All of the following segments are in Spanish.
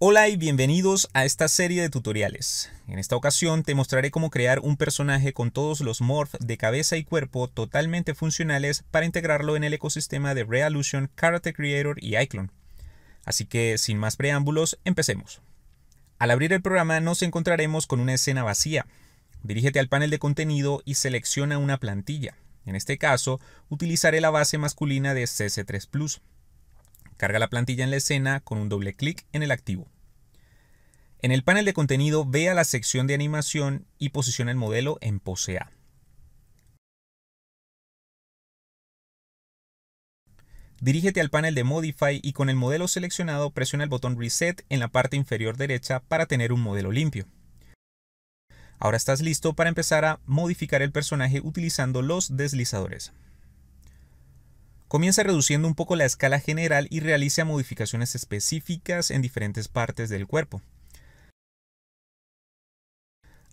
Hola y bienvenidos a esta serie de tutoriales. En esta ocasión te mostraré cómo crear un personaje con todos los morphs de cabeza y cuerpo totalmente funcionales para integrarlo en el ecosistema de Realution, Character Creator y iClone. Así que sin más preámbulos, empecemos. Al abrir el programa nos encontraremos con una escena vacía. Dirígete al panel de contenido y selecciona una plantilla. En este caso, utilizaré la base masculina de CC3 Plus. Carga la plantilla en la escena con un doble clic en el activo. En el panel de contenido vea la sección de animación y posiciona el modelo en pose A. Dirígete al panel de Modify y con el modelo seleccionado presiona el botón Reset en la parte inferior derecha para tener un modelo limpio. Ahora estás listo para empezar a modificar el personaje utilizando los deslizadores. Comienza reduciendo un poco la escala general y realiza modificaciones específicas en diferentes partes del cuerpo.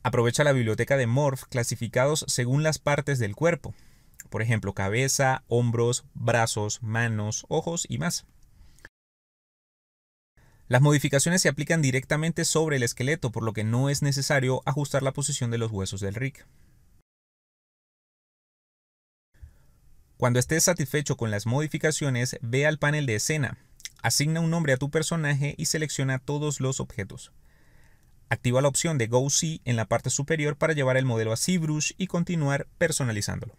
Aprovecha la biblioteca de Morph clasificados según las partes del cuerpo, por ejemplo cabeza, hombros, brazos, manos, ojos y más. Las modificaciones se aplican directamente sobre el esqueleto, por lo que no es necesario ajustar la posición de los huesos del RIC. Cuando estés satisfecho con las modificaciones, ve al panel de escena, asigna un nombre a tu personaje y selecciona todos los objetos. Activa la opción de Go See en la parte superior para llevar el modelo a ZBrush y continuar personalizándolo.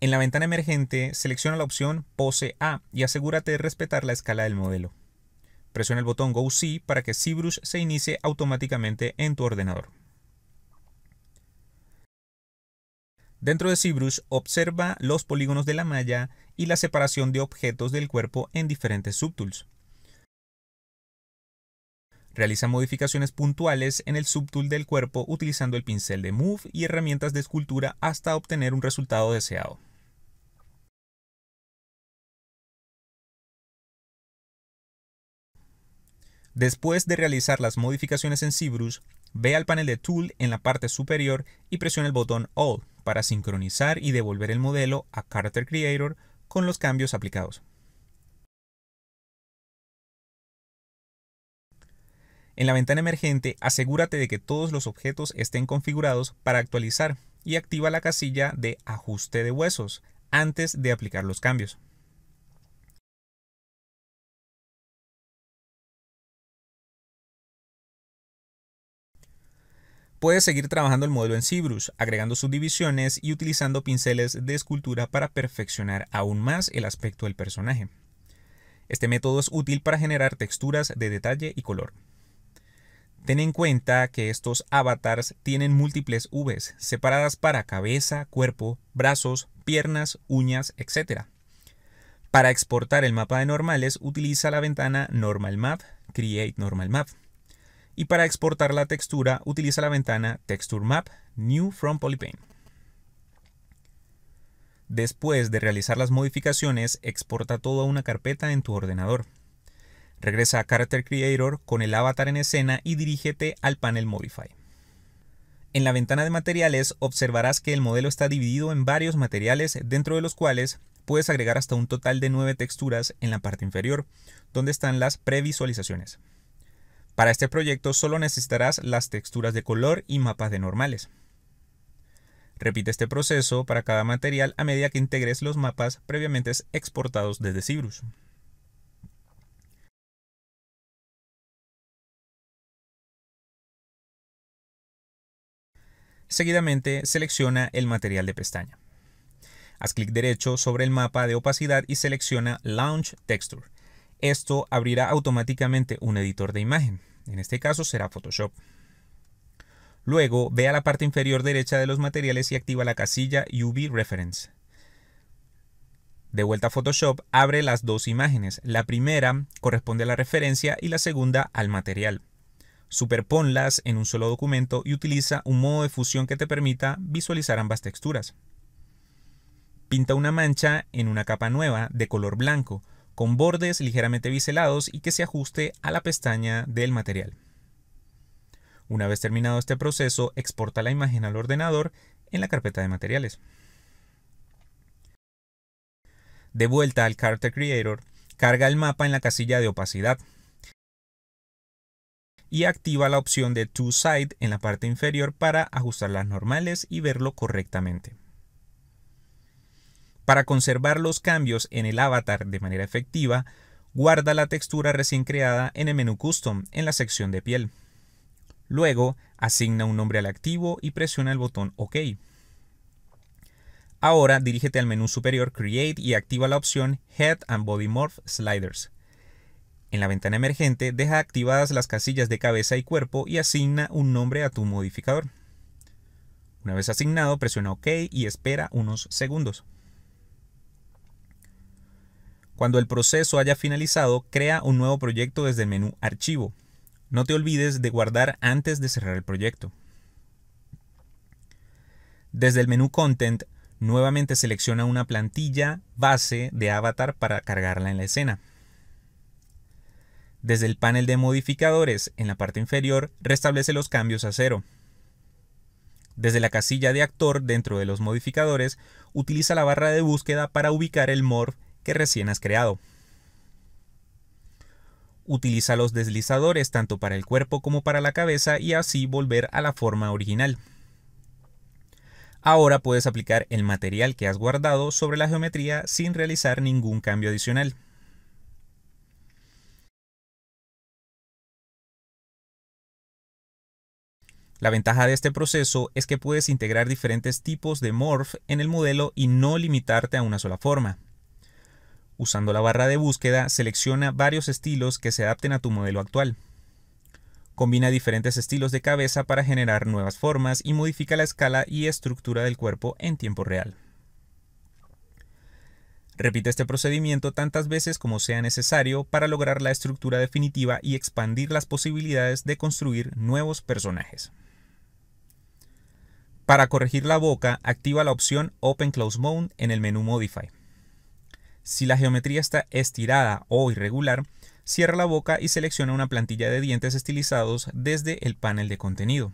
En la ventana emergente, selecciona la opción Pose A y asegúrate de respetar la escala del modelo. Presiona el botón Go See para que ZBrush se inicie automáticamente en tu ordenador. Dentro de ZBrush observa los polígonos de la malla y la separación de objetos del cuerpo en diferentes subtools. Realiza modificaciones puntuales en el subtool del cuerpo utilizando el pincel de Move y herramientas de escultura hasta obtener un resultado deseado. Después de realizar las modificaciones en Cibrus, ve al panel de Tool en la parte superior y presiona el botón All para sincronizar y devolver el modelo a Character Creator con los cambios aplicados. En la ventana emergente, asegúrate de que todos los objetos estén configurados para actualizar y activa la casilla de ajuste de huesos antes de aplicar los cambios. Puedes seguir trabajando el modelo en ZBrush, agregando subdivisiones y utilizando pinceles de escultura para perfeccionar aún más el aspecto del personaje. Este método es útil para generar texturas de detalle y color. Ten en cuenta que estos avatars tienen múltiples Vs, separadas para cabeza, cuerpo, brazos, piernas, uñas, etc. Para exportar el mapa de normales, utiliza la ventana Normal Map, Create Normal Map. Y para exportar la textura, utiliza la ventana Texture Map New from Polypaint. Después de realizar las modificaciones, exporta a una carpeta en tu ordenador. Regresa a Character Creator con el avatar en escena y dirígete al panel Modify. En la ventana de materiales observarás que el modelo está dividido en varios materiales dentro de los cuales puedes agregar hasta un total de nueve texturas en la parte inferior, donde están las previsualizaciones. Para este proyecto solo necesitarás las texturas de color y mapas de normales. Repite este proceso para cada material a medida que integres los mapas previamente exportados desde Cibrus. Seguidamente, selecciona el material de pestaña. Haz clic derecho sobre el mapa de opacidad y selecciona Launch Texture esto abrirá automáticamente un editor de imagen. En este caso será Photoshop. Luego, ve a la parte inferior derecha de los materiales y activa la casilla UV Reference. De vuelta a Photoshop, abre las dos imágenes. La primera corresponde a la referencia y la segunda al material. Superponlas en un solo documento y utiliza un modo de fusión que te permita visualizar ambas texturas. Pinta una mancha en una capa nueva de color blanco con bordes ligeramente biselados y que se ajuste a la pestaña del material. Una vez terminado este proceso, exporta la imagen al ordenador en la carpeta de materiales. De vuelta al Carter Creator, carga el mapa en la casilla de opacidad y activa la opción de two Side en la parte inferior para ajustar las normales y verlo correctamente. Para conservar los cambios en el avatar de manera efectiva, guarda la textura recién creada en el menú Custom en la sección de piel. Luego, asigna un nombre al activo y presiona el botón OK. Ahora dirígete al menú superior Create y activa la opción Head and Body Morph Sliders. En la ventana emergente, deja activadas las casillas de cabeza y cuerpo y asigna un nombre a tu modificador. Una vez asignado, presiona OK y espera unos segundos. Cuando el proceso haya finalizado, crea un nuevo proyecto desde el menú Archivo. No te olvides de guardar antes de cerrar el proyecto. Desde el menú Content, nuevamente selecciona una plantilla base de avatar para cargarla en la escena. Desde el panel de modificadores, en la parte inferior, restablece los cambios a cero. Desde la casilla de actor dentro de los modificadores, utiliza la barra de búsqueda para ubicar el morph que recién has creado. Utiliza los deslizadores tanto para el cuerpo como para la cabeza y así volver a la forma original. Ahora puedes aplicar el material que has guardado sobre la geometría sin realizar ningún cambio adicional. La ventaja de este proceso es que puedes integrar diferentes tipos de morph en el modelo y no limitarte a una sola forma. Usando la barra de búsqueda, selecciona varios estilos que se adapten a tu modelo actual. Combina diferentes estilos de cabeza para generar nuevas formas y modifica la escala y estructura del cuerpo en tiempo real. Repite este procedimiento tantas veces como sea necesario para lograr la estructura definitiva y expandir las posibilidades de construir nuevos personajes. Para corregir la boca, activa la opción Open Close Mode en el menú Modify. Si la geometría está estirada o irregular, cierra la boca y selecciona una plantilla de dientes estilizados desde el panel de contenido.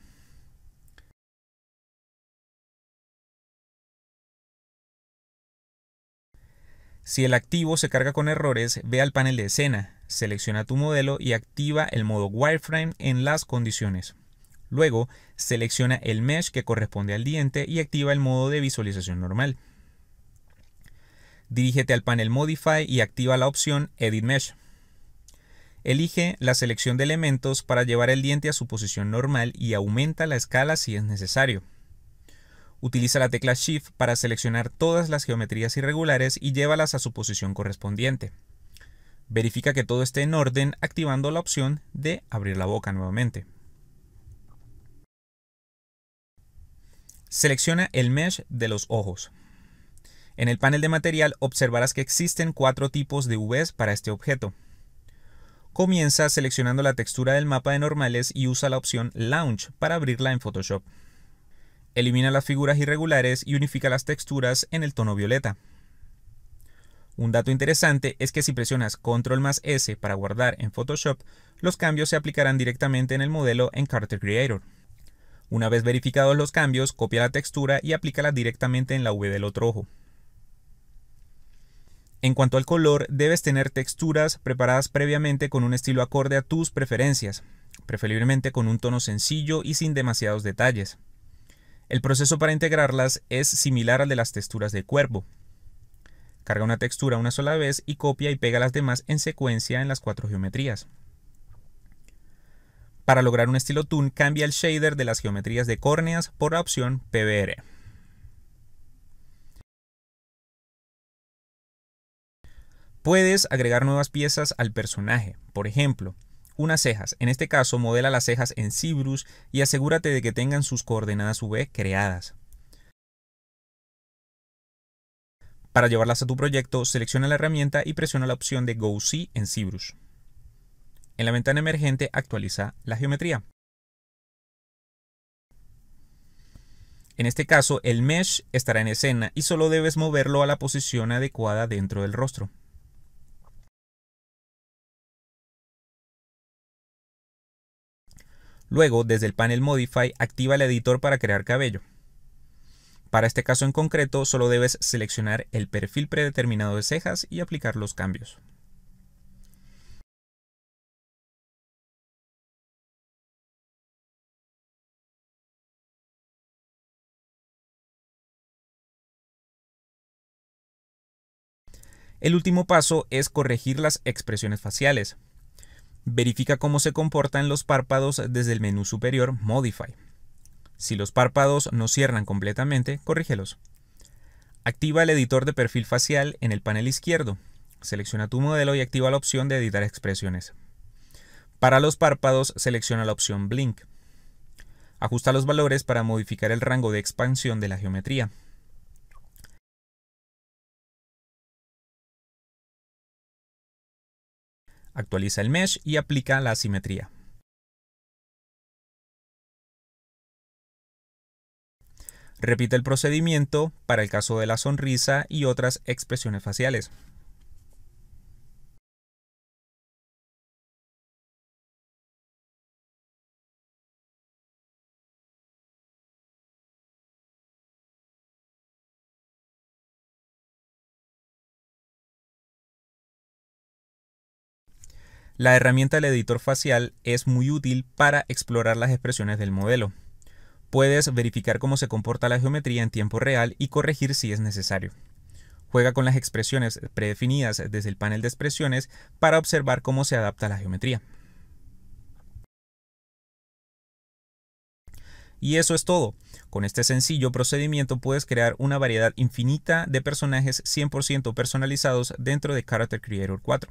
Si el activo se carga con errores, ve al panel de escena, selecciona tu modelo y activa el modo wireframe en las condiciones. Luego, selecciona el mesh que corresponde al diente y activa el modo de visualización normal dirígete al panel Modify y activa la opción Edit Mesh. Elige la selección de elementos para llevar el diente a su posición normal y aumenta la escala si es necesario. Utiliza la tecla Shift para seleccionar todas las geometrías irregulares y llévalas a su posición correspondiente. Verifica que todo esté en orden activando la opción de abrir la boca nuevamente. Selecciona el mesh de los ojos. En el panel de material observarás que existen cuatro tipos de UVs para este objeto. Comienza seleccionando la textura del mapa de normales y usa la opción Launch para abrirla en Photoshop. Elimina las figuras irregulares y unifica las texturas en el tono violeta. Un dato interesante es que si presionas Control más S para guardar en Photoshop, los cambios se aplicarán directamente en el modelo en Carter Creator. Una vez verificados los cambios, copia la textura y aplícala directamente en la V del otro ojo. En cuanto al color, debes tener texturas preparadas previamente con un estilo acorde a tus preferencias, preferiblemente con un tono sencillo y sin demasiados detalles. El proceso para integrarlas es similar al de las texturas de cuervo. Carga una textura una sola vez y copia y pega las demás en secuencia en las cuatro geometrías. Para lograr un estilo Toon, cambia el shader de las geometrías de córneas por la opción PBR. Puedes agregar nuevas piezas al personaje, por ejemplo, unas cejas. En este caso, modela las cejas en Cibrus y asegúrate de que tengan sus coordenadas V creadas. Para llevarlas a tu proyecto, selecciona la herramienta y presiona la opción de Go See en Cibrus. En la ventana emergente actualiza la geometría. En este caso, el mesh estará en escena y solo debes moverlo a la posición adecuada dentro del rostro. Luego, desde el panel Modify, activa el editor para crear cabello. Para este caso en concreto, solo debes seleccionar el perfil predeterminado de cejas y aplicar los cambios. El último paso es corregir las expresiones faciales. Verifica cómo se comportan los párpados desde el menú superior Modify. Si los párpados no cierran completamente, corrígelos. Activa el editor de perfil facial en el panel izquierdo. Selecciona tu modelo y activa la opción de editar expresiones. Para los párpados, selecciona la opción Blink. Ajusta los valores para modificar el rango de expansión de la geometría. Actualiza el mesh y aplica la asimetría. Repite el procedimiento para el caso de la sonrisa y otras expresiones faciales. La herramienta del editor facial es muy útil para explorar las expresiones del modelo. Puedes verificar cómo se comporta la geometría en tiempo real y corregir si es necesario. Juega con las expresiones predefinidas desde el panel de expresiones para observar cómo se adapta la geometría. Y eso es todo. Con este sencillo procedimiento puedes crear una variedad infinita de personajes 100% personalizados dentro de Character Creator 4.